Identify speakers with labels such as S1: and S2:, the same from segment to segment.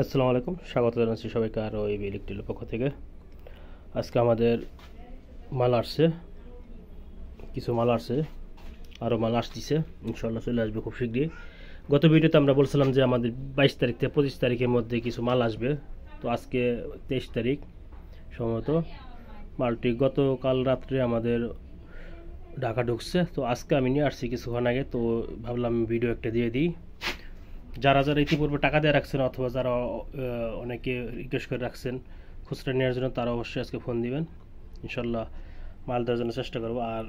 S1: আসসালামু আলাইকুম স্বাগত জানাচ্ছি সবাইকে আরও ওই ইলেকট্রিকের পক্ষ থেকে আজকে আমাদের মাল আসছে কিছু মাল আসছে আরও মাল আসতেছে ইনশাল্লাহ চলে আসবে খুব শীঘ্রই গত ভিডিওতে আমরা বলছিলাম যে আমাদের বাইশ তারিখ থেকে পঁচিশ তারিখের মধ্যে কিছু মাল আসবে তো আজকে তেইশ তারিখ সম্ভবত মালটি গতকাল রাত্রে আমাদের ঢাকা ঢুকছে তো আজকে আমি নিয়ে আসছি কিছুক্ষণ আগে তো ভাবলাম ভিডিও একটা দিয়ে দিই যারা যারা ইতিপূর্বে টাকা দিয়ে রাখছেন অথবা যারা অনেকে রিকোয়েস্ট করে রাখছেন খুচরা নেওয়ার জন্য তারা অবশ্যই আজকে ফোন দিবেন ইনশাল্লাহ মাল দেওয়ার জন্য চেষ্টা করবো আর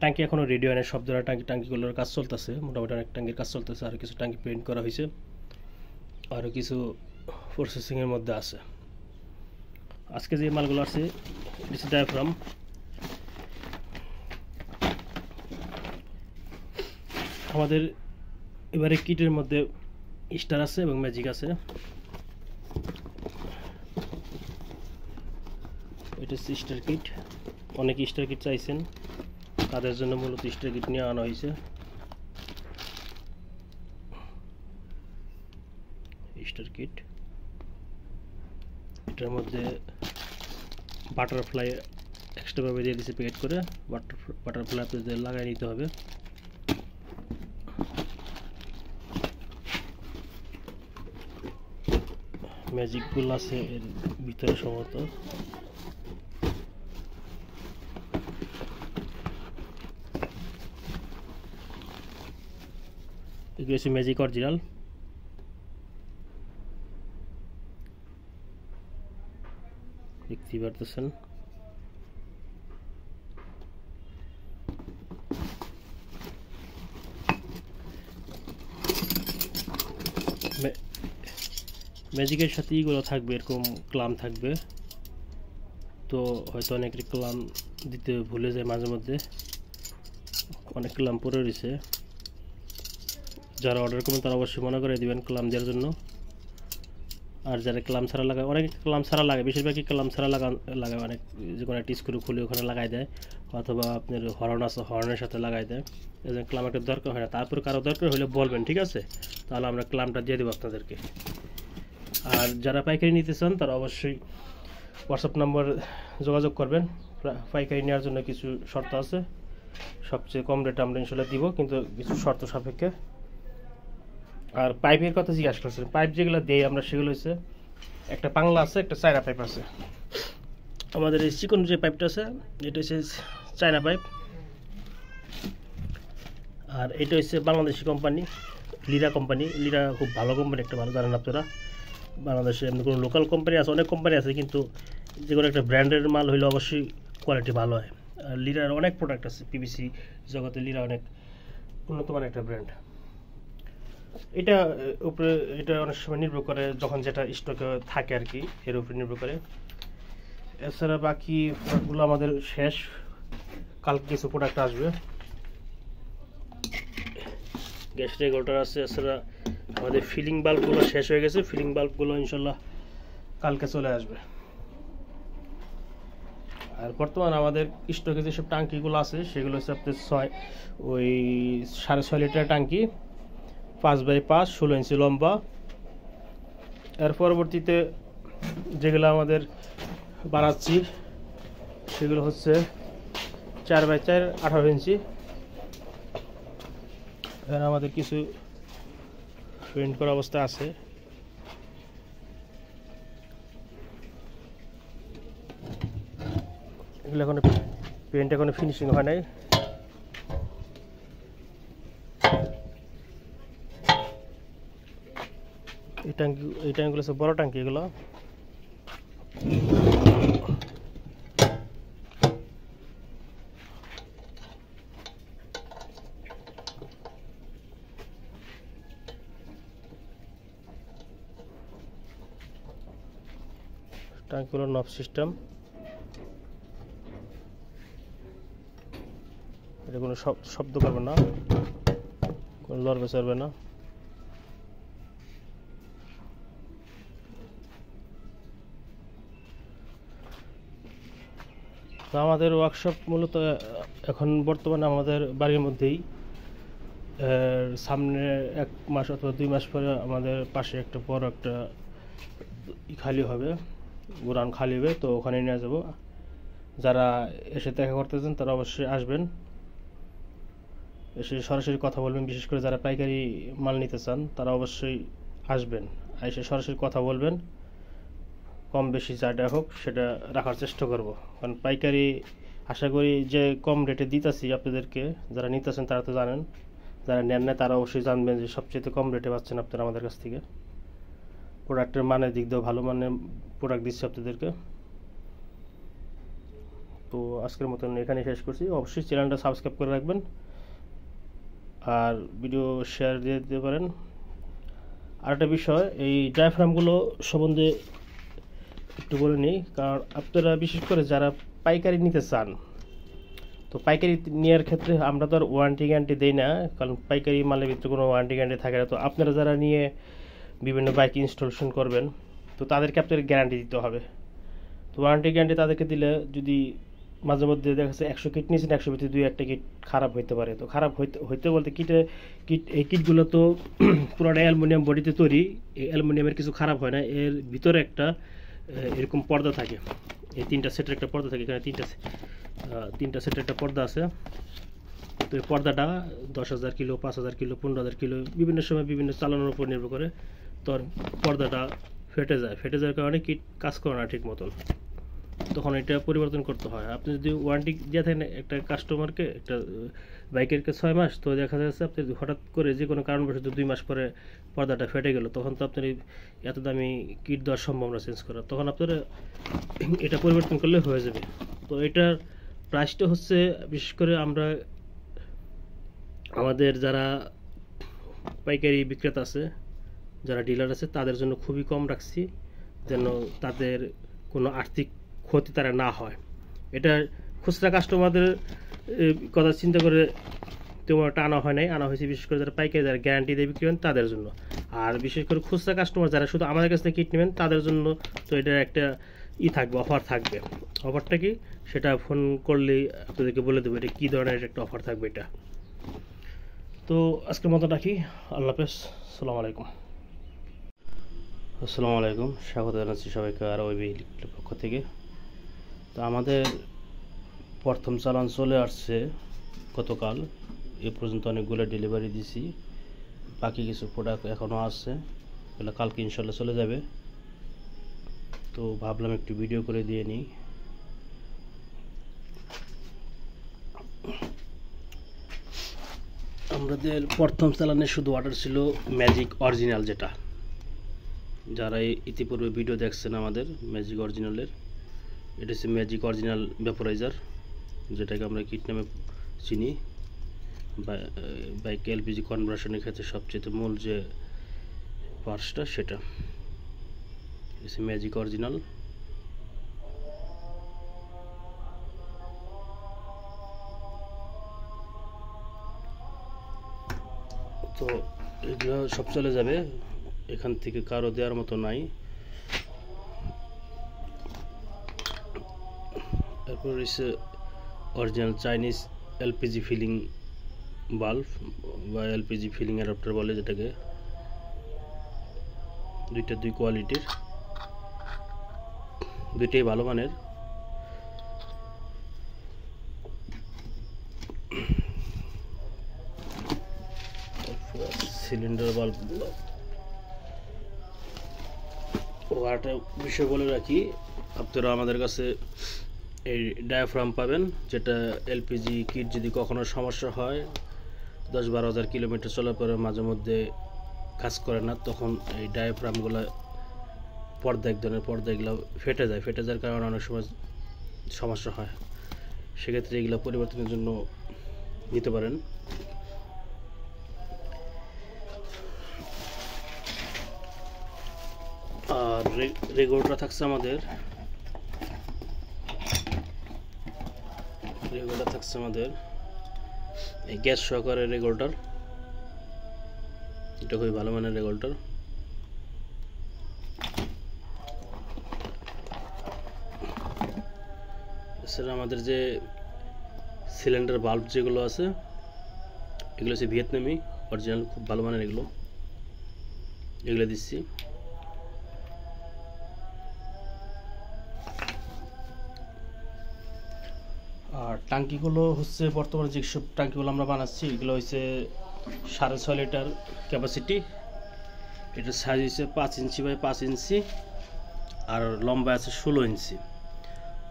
S1: ট্যাঙ্কি এখনও রেডি হয় না সব ধরনের ট্যাঙ্কি ট্যাঙ্কিগুলোর কাজ চলতেছে মোটামুটি অনেক ট্যাঙ্কির কাজ চলতেছে আর কিছু ট্যাঙ্কি পেন্ট করা হয়েছে আরও কিছু প্রসেসিংয়ের মধ্যে আছে আজকে যে মালগুলো আছে ইটস ডায়াফ্রাম আমাদের এবারে কিটের মধ্যে স্টার আছে এবং ম্যাজিক আছে এটা হচ্ছে স্টার কিট অনেক স্টার কিট চাইছেন তাদের জন্য মূলত স্টার কিট নিয়ে আনা হয়েছে স্টার কিট এটার মধ্যে বাটারফ্লাই এক্সট্রাভাবে দিয়ে দিচ্ছে প্যাকেট করে বাটারফ্লাই আপনাদের লাগাই নিতে হবে ম্যাজিক ফুল আছে এর ভিতরে সম্ভবত এগুলো হচ্ছে ম্যাজিক অরিজিনাল দেখতেই পারতেছেন ম্যাজিকের সাথে ইগুলো থাকবে এরকম ক্লাম থাকবে তো হয়তো অনেক ক্লাম দিতে ভুলে যায় মাঝে মধ্যে অনেক ক্লাম পরে রয়েছে যারা অর্ডার করবেন তারা অবশ্যই মনে করে দেবেন ক্লাম দেওয়ার জন্য আর যারা ক্লাম ছাড়া লাগায় অনেক ক্লাম ছাড়া লাগে বেশিরভাগই ক্লাম ছাড়া লাগা লাগায় অনেক যে কোনো একটা স্ক্রু খুলে ওখানে লাগাই দেয় অথবা আপনার হর্ন আছে হর্নের সাথে লাগাই দেয় এই জন্য ক্লাম একটা দরকার হয় না তারপর কারো দরকার হলে বলবেন ঠিক আছে তাহলে আমরা ক্লামটা দিয়ে দেবো আপনাদেরকে আর যারা পাইকারি নিতে চান তারা অবশ্যই হোয়াটসঅ্যাপ নাম্বার যোগাযোগ করবেন পাইকারি নেওয়ার জন্য কিছু শর্ত আছে সবচেয়ে কম রেট আমরা ইনশাল্লাহ দিব কিন্তু কিছু শর্ত সাপেক্ষে আর পাইপের কথা জিজ্ঞাসা করছেন পাইপ যেগুলো দেই আমরা সেগুলো হচ্ছে একটা পাংলা আছে একটা চায়না পাইপ আছে আমাদের এই চিকন যে পাইপটা আছে এটা হচ্ছে চায়না পাইপ আর এটা হচ্ছে বাংলাদেশি কোম্পানি লিরা কোম্পানি লিরা খুব ভালো কোম্পানি একটা ভালো জানেন আপনারা বাংলাদেশে এমনি কোনো লোকাল কোম্পানি আছে অনেক কোম্পানি আছে কিন্তু যে কোনো একটা ব্র্যান্ডের মাল হইলে অবশ্যই কোয়ালিটি ভালো হয় আর লিরার অনেক প্রোডাক্ট আছে পিবিসি জগতে লিরা অনেক উন্নত মানের একটা ব্র্যান্ড এটা উপরে এটা অনেক সময় নির্ভর করে যখন যেটা স্টকে থাকে আর কি এর উপরে নির্ভর করে এছাড়া বাকি প্রোডাক্টগুলো আমাদের শেষ কালকে কিছু প্রোডাক্ট আসবে গ্যাস রেগুলেটর আছে এছাড়া আমাদের ফিলিং বাল্বগুলো শেষ হয়ে গেছে ফিলিং বাল্বগুলো ইনশাল্লাহ কালকে চলে আসবে আর বর্তমান আমাদের স্টকে যেসব টাঙ্কিগুলো আছে সেগুলো হচ্ছে আপনি ছয় ওই সাড়ে ছয় লিটার টাঙ্কি পাঁচ বাই পাঁচ ষোলো ইঞ্চি লম্বা এর পরবর্তীতে যেগুলো আমাদের বাড়াচ্ছি সেগুলো হচ্ছে চার বাই চার আঠারো ইঞ্চি এখানে আমাদের কিছু প্রিন্ট করা অবস্থা আছে এগুলো এখন পেন্ট এখন ফিনিশিং হয় নাই এই ট্যাঙ্কি এই ট্যাঙ্কগুলো সব বড় ট্যাঙ্কি এগুলো ট্যাঙ্কি হলো নব সিস্টেম এটা কোনো শব্দ করবে না কোনো লড়বে চড়বে না তো আমাদের ওয়ার্কশপ মূলত এখন বর্তমানে আমাদের বাড়ির মধ্যেই সামনে এক মাস অথবা দুই মাস পরে আমাদের পাশে একটা বড় একটা খালি হবে গুরান খালি হবে তো ওখানে নিয়ে যাব যারা এসে দেখা করতে চান তারা অবশ্যই আসবেন এসে সরাসরি কথা বলবেন বিশেষ করে যারা পাইকারি মাল নিতে চান তারা অবশ্যই আসবেন এসে সরাসরি কথা বলবেন কম বেশি যাটা হোক সেটা রাখার চেষ্টা করব কারণ পাইকারি আশা করি যে কম রেটে দিতেছি আপনাদেরকে যারা নিতেছেন তারা তো জানেন যারা নেন না তারা অবশ্যই জানবেন যে সবচেয়ে কম রেটে পাচ্ছেন আপনারা আমাদের কাছ থেকে প্রোডাক্টের মানের দিক দিয়েও ভালো মানে প্রোডাক্ট দিচ্ছে আপনাদেরকে তো আজকের মতন এখানে শেষ করছি অবশ্যই চ্যানেলটা সাবস্ক্রাইব করে রাখবেন আর ভিডিও শেয়ার দিয়ে দিতে পারেন আর একটা বিষয় এই ড্রাইফ্রামগুলো সম্বন্ধে একটু বলে নিই কারণ আপনারা বিশেষ করে যারা পাইকারি নিতে চান তো পাইকারি নেওয়ার ক্ষেত্রে আমরা তো আর ওয়ারেন্টি গ্যারান্টি দিই না কারণ পাইকারি মালের ভিতরে কোনো ওয়ারেন্টি গ্যারান্টি থাকে না তো আপনারা যারা নিয়ে বিভিন্ন বাইক ইনস্টলেশন করবেন তো তাদেরকে আপনার গ্যারান্টি দিতে হবে তো ওয়ারেন্টি গ্যারান্টি তাদেরকে দিলে যদি মাঝে মধ্যে দেখা যাচ্ছে একশো কিট নিয়েছেন একশো ভিতরে দুই একটা কিট খারাপ হইতে পারে তো খারাপ হইতে হইতে বলতে কিটে কিট এই কিটগুলো তো পুরোটাই অ্যালুমিনিয়াম বডিতে তৈরি এই অ্যালুমিনিয়ামের কিছু খারাপ হয় না এর ভিতরে একটা এরকম পর্দা থাকে এই তিনটা সেটের একটা পর্দা থাকে এখানে তিনটা তিনটা সেটের একটা পর্দা আছে তো এই পর্দাটা দশ হাজার কিলো পাঁচ হাজার কিলো পনেরো হাজার কিলো বিভিন্ন সময় বিভিন্ন চালানোর উপর নির্ভর করে তো পর্দাটা ফেটে যায় ফেটে যাওয়ার কারণে কিট কাজ করে না ঠিক মতন তখন এটা পরিবর্তন করতে হয় আপনি যদি ওয়ারেন্টি দিয়ে থাকেন একটা কাস্টমারকে একটা বাইকের ছয় মাস তো দেখা যাচ্ছে আপনি হঠাৎ করে যে কোনো কারণবশত দুই মাস পরে পর্দাটা ফেটে গেল তখন তো আপনার এত দামি কিট দেওয়ার সম্ভব না চেঞ্জ করা তখন আপনার এটা পরিবর্তন করলে হয়ে যাবে তো এটার প্রাইসটা হচ্ছে বিশেষ করে আমরা আমাদের যারা পাইকারি বিক্রেতা আছে যারা ডিলার আছে তাদের জন্য খুবই কম রাখছি যেন তাদের কোনো আর্থিক ক্ষতি তারা না হয় এটা খুচরা কাস্টমারদের কথা চিন্তা করে একটা আনা হয় নাই আনা হয়েছে বিশেষ করে যারা পাইকারি যারা গ্যারান্টি দিয়ে বিক্রি করেন তাদের জন্য আর বিশেষ করে খুচরা কাস্টমার যারা শুধু আমাদের কাছ থেকে কিট নেবেন তাদের জন্য তো এটা একটা ই থাকবে অফার থাকবে অফারটা কি সেটা ফোন করলে আপনাদেরকে বলে দেবো এটা কী ধরনের একটা অফার থাকবে এটা তো আজকের মতো রাখি আল্লাহ হাফেজ সালাম আলাইকুম আসসালামু আলাইকুম স্বাগত জানাচ্ছি সবাইকে ওই ওইবির পক্ষ থেকে তো আমাদের প্রথম চালান চলে আসছে গতকাল এ পর্যন্ত অনেকগুলো ডেলিভারি দিছি বাকি কিছু প্রোডাক্ট এখনও আসছে এগুলো কালকে ইনশাল্লাহ চলে যাবে তো ভাবলাম একটু ভিডিও করে দিয়ে নিই আমাদের প্রথম চালানে শুধু অর্ডার ছিল ম্যাজিক অরিজিনাল যেটা যারা ইতিপূর্বে ভিডিও দেখছেন আমাদের ম্যাজিক অরিজিনালের এটা হচ্ছে ম্যাজিক অরিজিনাল ভেপোরাইজার যেটাকে আমরা কিট নামে চিনি বাইক এলপিজি কনভার্সনের ক্ষেত্রে সবচেয়ে মূল যে পার্টসটা সেটা হচ্ছে ম্যাজিক অরিজিনাল তো এগুলো সব চলে যাবে এখান থেকে কারো দেওয়ার মতো নাই তারপর রয়েছে original Chinese LPG filling bulb বা এলপিজি ফিলিং অ্যাডাপ্টার বলে যেটাকে দুইটা দুই কোয়ালিটির দুইটাই ভালো মানের সিলিন্ডার বাল্বগুলো একটা বিষয় বলে রাখি আপনারা আমাদের কাছে এই ডায়াফ্রাম পাবেন যেটা এলপিজি কিট যদি কখনো সমস্যা হয় দশ বারো হাজার কিলোমিটার চলার পরে মাঝে মধ্যে কাজ করে না তখন এই ডায়াফ্রামগুলো পর্দা এক ধরনের পর্দা এগুলো ফেটে যায় ফেটে যাওয়ার কারণে অনেক সময় সমস্যা হয় সেক্ষেত্রে এগুলো পরিবর্তনের জন্য নিতে পারেন আর রেগুলারটা থাকছে আমাদের রেগুলারটা থাকছে আমাদের এই গ্যাস সহকারে রেগুলটার এটা খুবই ভালো মানের রেগুলটার এছাড়া আমাদের যে সিলিন্ডার বাল্ব যেগুলো আছে এগুলো হচ্ছে ভিয়েতনামি অরিজিনাল খুব ভালো মানের এগুলো এগুলো দিচ্ছি টাঙ্কিগুলো হচ্ছে বর্তমানে যেসব টাঙ্কিগুলো আমরা বানাচ্ছি এগুলো হচ্ছে সাড়ে ছয় লিটার ক্যাপাসিটি এটার সাইজ হচ্ছে পাঁচ ইঞ্চি বাই পাঁচ ইঞ্চি আর লম্বা আছে ষোলো ইঞ্চি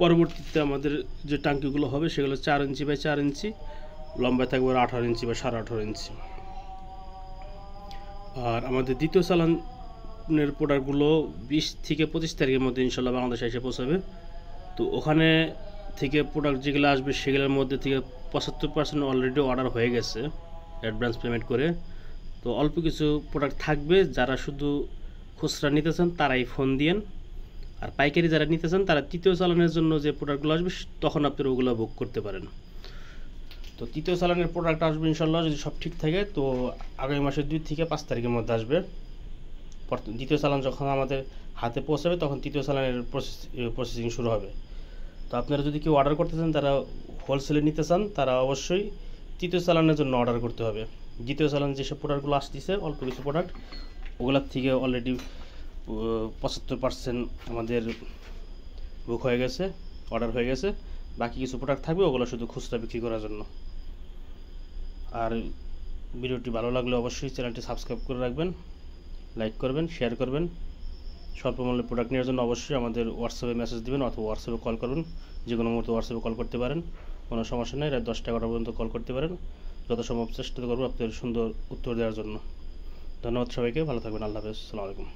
S1: পরবর্তীতে আমাদের যে টাঙ্কিগুলো হবে সেগুলো চার ইঞ্চি বাই চার ইঞ্চি লম্বা থাকবে আঠারো ইঞ্চি বা সাড়ে আঠারো ইঞ্চি আর আমাদের দ্বিতীয় চালানের প্রোডাক্টগুলো বিশ থেকে পঁচিশ তারিখের মধ্যে ইনশাল্লাহ বাংলাদেশে এসে পৌঁছাবে তো ওখানে থেকে প্রোডাক্ট যেগুলো আসবে সেগুলোর মধ্যে থেকে পঁচাত্তর পার্সেন্ট অলরেডি অর্ডার হয়ে গেছে অ্যাডভান্স পেমেন্ট করে তো অল্প কিছু প্রোডাক্ট থাকবে যারা শুধু খুচরা নিতে চান তারাই ফোন দিয়েন আর পাইকারি যারা নিতে চান তারা তৃতীয় চালানের জন্য যে প্রোডাক্টগুলো আসবে তখন আপনার ওগুলো বুক করতে পারেন তো তৃতীয় চালানের প্রোডাক্ট আসবে ইনশাল্লাহ যদি সব ঠিক থাকে তো আগামী মাসের দুই থেকে পাঁচ তারিখের মধ্যে আসবে দ্বিতীয় চালান যখন আমাদের হাতে পৌঁছাবে তখন তৃতীয় চালানের প্রসেসিং শুরু হবে আপনারা যদি কেউ অর্ডার করতে চান তারা হোলসেলে নিতে চান তারা অবশ্যই তৃতীয় চালানের জন্য অর্ডার করতে হবে দ্বিতীয় চালান যেসব প্রোডাক্টগুলো আসতেছে অল্প কিছু প্রোডাক্ট ওগুলার থেকে অলরেডি পঁচাত্তর পার্সেন্ট আমাদের বুক হয়ে গেছে অর্ডার হয়ে গেছে বাকি কিছু প্রোডাক্ট থাকবে ওগুলো শুধু খুচরা বিক্রি করার জন্য আর ভিডিওটি ভালো লাগলে অবশ্যই চ্যানেলটি সাবস্ক্রাইব করে রাখবেন লাইক করবেন শেয়ার করবেন স্বল্প মূল্যে প্রোডাক্ট নেওয়ার জন্য অবশ্যই আমাদের হোয়াটসঅ্যাপে মেসেজ দেবেন অথবা হোয়াটসঅ্যাপে কল করুন যে কোনো মুহূর্তে হোয়াটসঅ্যাপে কল করতে পারেন কোনো সমস্যা নেই রাত দশটা এগারোটা পর্যন্ত কল করতে পারেন যত সম্ভব চেষ্টা করবো আপনাদের সুন্দর উত্তর দেওয়ার জন্য ধন্যবাদ সবাইকে ভালো থাকবেন আল্লাহ হাফেজ আলাইকুম